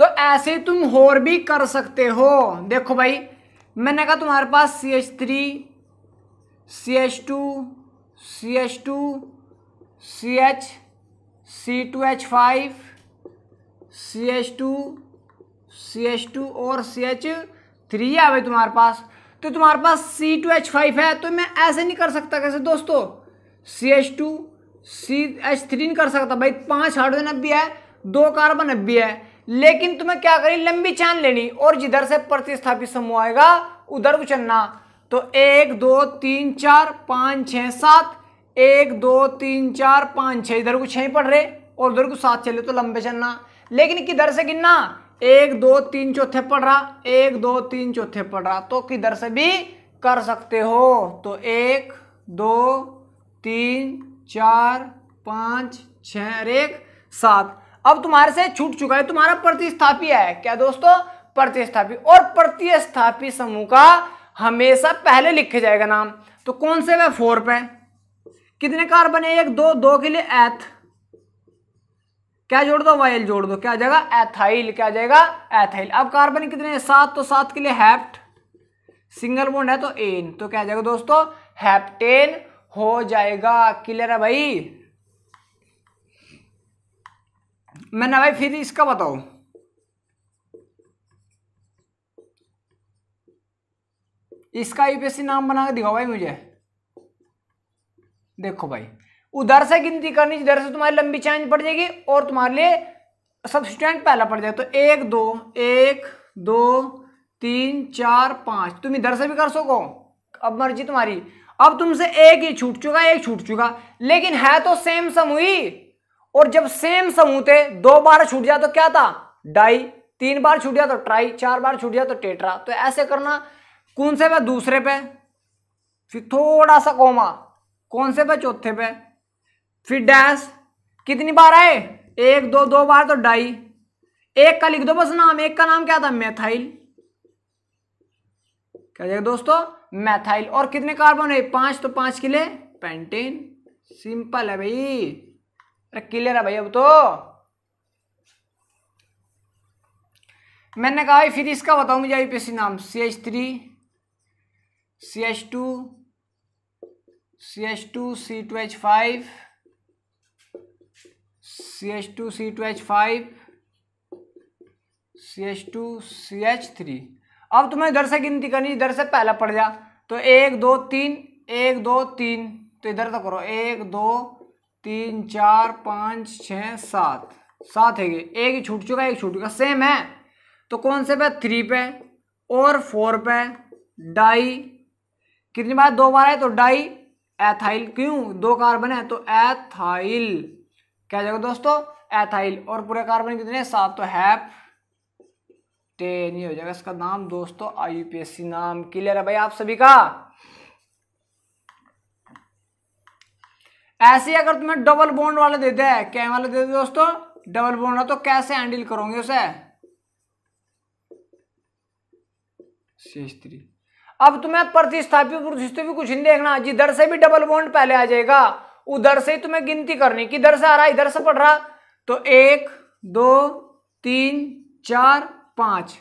तो ऐसे तुम और भी कर सकते हो देखो भाई मैंने कहा तुम्हारे पास C H three C H two C H two C H C two H five C H two C H two और सी एच थ्री है भाई तुम्हारे पास तो तुम्हारे पास सी टू एच फाइव है तो मैं ऐसे नहीं कर सकता कैसे दोस्तों C H two C H three नहीं कर सकता भाई पाँच हाइड्रोजन अब भी है दो कार्बन अब भी है लेकिन तुम्हें क्या करी लंबी चैन लेनी और जिधर से प्रतिस्थापित समूह आएगा उधर उछलना तो एक दो तीन चार पाँच छः सात एक दो तीन चार पाँच छः इधर को छः पढ़ रहे और उधर को सात चले तो लंबे चलना लेकिन किधर से गिनना एक दो तीन चौथे पढ़ रहा एक दो तीन चौथे पढ़ रहा तो किधर से भी कर सकते हो तो एक दो तीन चार पाँच छ और एक सात अब तुम्हारे से छूट चुका है तुम्हारा प्रतिस्थापी है क्या दोस्तों प्रतिस्थापी और प्रतिस्थापी समूह का हमेशा पहले लिखे जाएगा नाम तो कौन से वह फोर पे कितने कार्बन है एक दो दो के लिए एथ क्या जोड़ दो वाइल जोड़ दो क्या जाएगा एथाइल क्या जाएगा एथाइल अब कार्बन कितने सात तो सात के लिए हैप्ट सिंगल बोन्ड है तो एन तो क्या जाएगा दोस्तों हैप्टेन हो जाएगा क्लियर है भाई मैंने भाई फिर इसका बताओ इसका यूपीएससी नाम बना के दिखाओ भाई मुझे देखो भाई उधर से गिनती करनी इधर से तुम्हारी लंबी चेंज पड़ जाएगी और तुम्हारे लिए सब पहला पड़ जाएगा तो एक दो एक दो तीन चार पाँच तुम इधर से भी कर सको अब मर्जी तुम्हारी अब तुमसे एक ही छूट चुका एक छूट चुका लेकिन है तो सेम सम हुई और जब सेम समूह थे दो बार छूट जाए तो क्या था डाई तीन बार छूट जाए तो ट्राई चार बार छूट जाए तो टेट्रा तो ऐसे करना कौन से पे दूसरे पे फिर थोड़ा सा कोमा कौन से पे चौथे पे फिर डैश कितनी बार आए एक दो दो बार तो डाई एक का लिख दो बस नाम एक का नाम क्या था मेथाइल क्या जाएगा दोस्तों मैथाइल और कितने कार्बन है पांच तो पांच किले पेंटेन सिंपल है भाई अरे क्लियर है भाई अब तो मैंने कहा फिर इसका बताऊं मुझे आईपीएससी नाम C H three C H two C H two C two H five C H two C two H five C H two C H three अब तुम्हें तो इधर से गिनती करनी इधर से पहला पड़ जा तो एक दो तीन एक दो तीन तो इधर तो करो एक दो तीन चार पाँच छः सात सात है एक ही छूट चुका एक छूट चुका सेम है तो कौन से पे थ्री पे और फोर पे डाई कितनी बार दो बार है तो डाई एथाइल क्यों दो कार्बन है तो एथाइल क्या जाएगा दोस्तों एथाइल और पूरे कार्बन कितने सात तो हैप टेन ये हो जाएगा इसका नाम दोस्तों आई नाम क्लियर है भाई आप सभी का ऐसे अगर तुम्हें डबल बोन्ड वाले दे दे क्या वाले दे दे दोस्तों डबल बोन्ड वाला तो कैसे हैंडल करोगे उसे अब तुम्हें प्रतिस्थापित भी कुछ नहीं देखना जिधर से भी डबल बोन्ड पहले आ जाएगा उधर से ही तुम्हें गिनती करनी किधर से आ रहा है इधर से पड़ रहा तो एक दो तीन चार पांच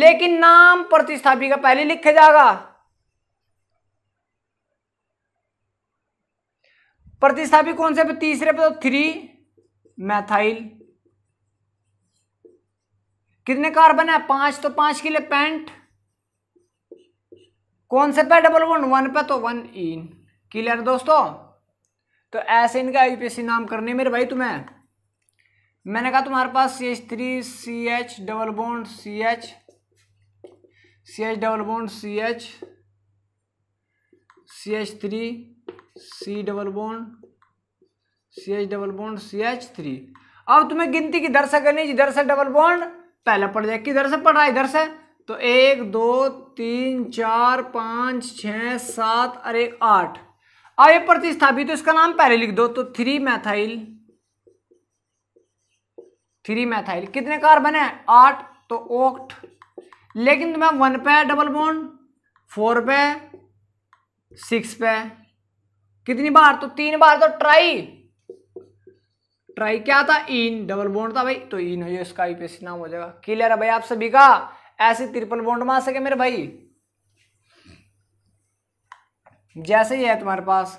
लेकिन नाम प्रतिस्थापी का पहले लिखा जाएगा प्रतिस्थापी कौन से पे तीसरे पे तो थ्री मैथाइल कितने कार्बन है पांच तो पांच के लिए पेंट कौन से पे डबल वन वन पे तो वन इन क्लियर दोस्तों तो ऐसे इनका आईपीएससी नाम करने मेरे भाई तुम्हें मैंने कहा तुम्हारे पास C H three C H double bond C H C H double bond C H C H three C double bond C H double bond C H three अब तुम्हें गिनती की से करनी इधर से डबल बॉन्ड पहला पड़ जाए किधर से पड़ रहा है इधर से तो एक दो तीन चार पाँच छ सात और एक आठ अब ये प्रतिस्थापित तो इसका नाम पहले लिख दो तो थ्री मैथाइल थ्री मैथाइल कितने कार्बन है आठ तो ओक्ट लेकिन तुम्हें वन पे डबल बॉन्ड फोर पे सिक्स पे कितनी बार तो तीन बार तो ट्राई ट्राई क्या था इन डबल बोन्ड था भाई तो इन हो इसका आईपीएससी नाम हो जाएगा क्लियर है भाई आप सभी का ऐसे ट्रिपल बोन्ड मार सके मेरे भाई जैसे ही है तुम्हारे पास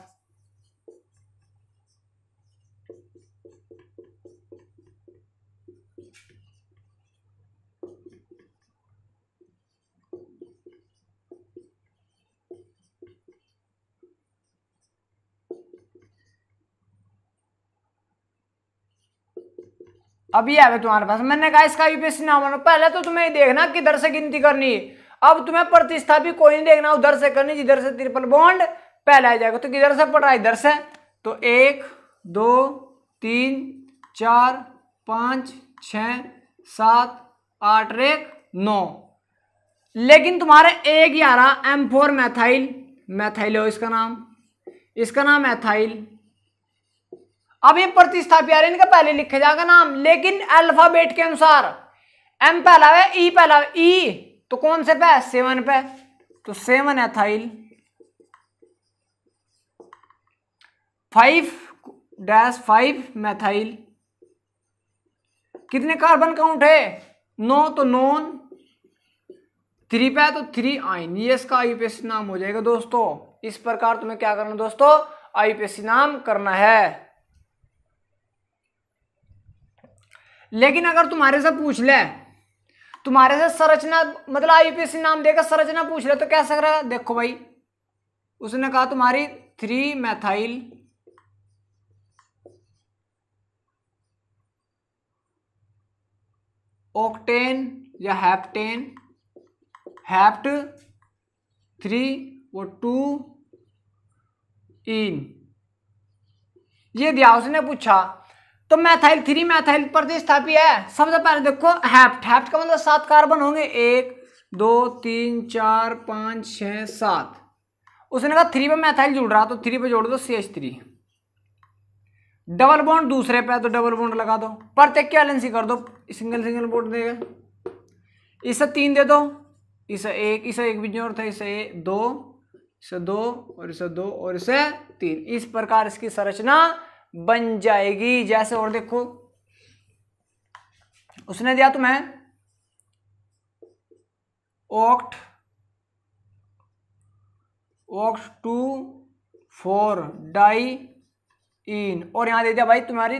अभी आवे तुम्हारे पास मैंने कहा इसका यूपीएससी ना बनो पहले तो तुम्हें देखना किधर से गिनती करनी है अब तुम्हें भी कोई नहीं देखना उधर से करनी जिधर से त्रिपल बॉन्ड पहले आ जाएगा तो किधर से पड़ रहा है इधर से तो एक दो तीन चार पाँच छ सात आठ एक नौ लेकिन तुम्हारे एक ही आ रहा एम फोर मैथाइल मैथाइल हो इसका नाम इसका नाम मैथाइल अब ये आ प्यारे इनका पहले लिखे जाएगा नाम लेकिन अल्फाबेट के अनुसार एम पहला है ई e पहला है ई e। तो कौन से पे सेवन पे तो सेवन है थाइल फाइव डैश फाइव मैथाइल कितने कार्बन काउंट है नौ तो नोन थ्री पे तो थ्री आइन ये इसका आईपीएससी नाम हो जाएगा दोस्तों इस प्रकार तुम्हें क्या करना दोस्तों आईपीएससी नाम करना है लेकिन अगर तुम्हारे से पूछ ले तुम्हारे से संरचना मतलब आईपीएससी नाम देकर संरचना पूछ ले तो सक रहा देखो भाई उसने कहा तुम्हारी थ्री मैथाइल ऑक्टेन या हैप्टेन हैप्ट थ्री वो टू इन ये दिया उसने पूछा तो मैथाइल थ्री मैथाइल प्रतिस्थापी है सबसे पहले देखो हैप्ट हैप्ट का मतलब सात कार्बन होंगे एक दो तीन चार पाँच छः सात उसने कहा थ्री पे मैथाइल जुड़ रहा तो थ्री पे जोड़ दो C H three double bond दूसरे पे तो डबल बॉन्ड लगा दो पर तक की एलेंसी कर दो सिंगल सिंगल बोर्ड देगा इसे तीन दे दो इसे एक इसे एक भी और था इसे दो इसे दो और इसे दो और इसे तीन इस प्रकार इसकी संरचना बन जाएगी जैसे और देखो उसने दिया तुम्हें oct oct two four di ene और यहां दे दिया भाई तुम्हारी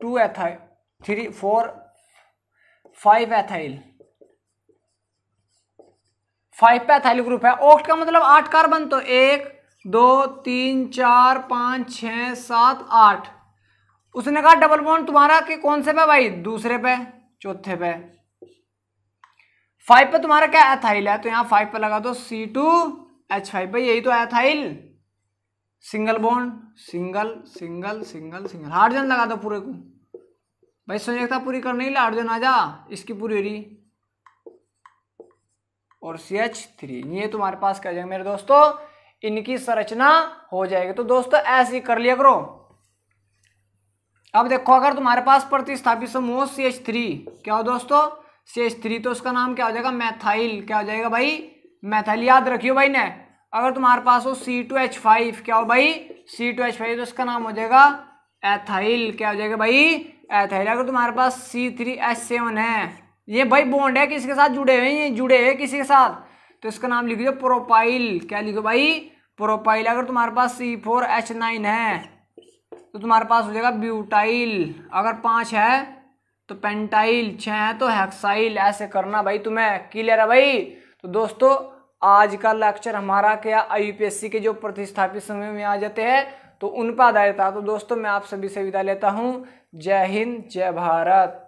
two ethyl three four five ethyl five पे एथाइल ग्रुप है ऑक्ट का मतलब आठ कार्बन तो एक दो तीन चार पाँच छः सात आठ उसने कहा डबल बॉन्ड तुम्हारा के कौन से पे भाई दूसरे पे चौथे पे फाइव पे तुम्हारा क्या एथाइल है तो यहाँ फाइव पे लगा दो सी टू एच फाइव पे यही तो ethyl single bond single single single single hydrogen लगा दो पूरे को भाई था पूरी करने ही लार्जन हार्डजन आ जा इसकी पूरी हो रही और सी एच थ्री ये तुम्हारे पास क्या जाएगा मेरे दोस्तों इनकी संरचना हो जाएगी तो दोस्तों ऐसे ही कर लिया करो अब देखो अगर तुम्हारे पास प्रतिस्थापित समूह सी एच थ्री क्या हो दोस्तों सी एच थ्री तो उसका नाम क्या हो जाएगा मैथाइल क्या हो जाएगा भाई मैथाइल याद रखियो भाई ने अगर तुम्हारे पास हो सी टू एच फाइव क्या हो भाई सी टू एच फाइव तो उसका नाम हो जाएगा एथाइल क्या हो जाएगा भाई एथाइल अगर तुम्हारे पास सी थ्री एच सेवन है ये भाई बॉन्ड है किसी के साथ जुड़े हुए ये जुड़े हुए किसी के साथ तो इसका नाम लिख दो प्रोपाइल क्या लिखो भाई प्रोपाइल अगर तुम्हारे पास सी फोर एच नाइन है तो तुम्हारे पास हो जाएगा ब्यूटाइल अगर पाँच है तो पेंटाइल छः है तो हेक्साइल ऐसे करना भाई तुम्हें क्लियर है भाई तो दोस्तों आज का लेक्चर हमारा क्या सी के जो प्रतिस्थापित समय में आ जाते हैं तो उन पर आधारित था तो दोस्तों मैं आप सभी से विदा लेता हूँ जय हिंद जय भारत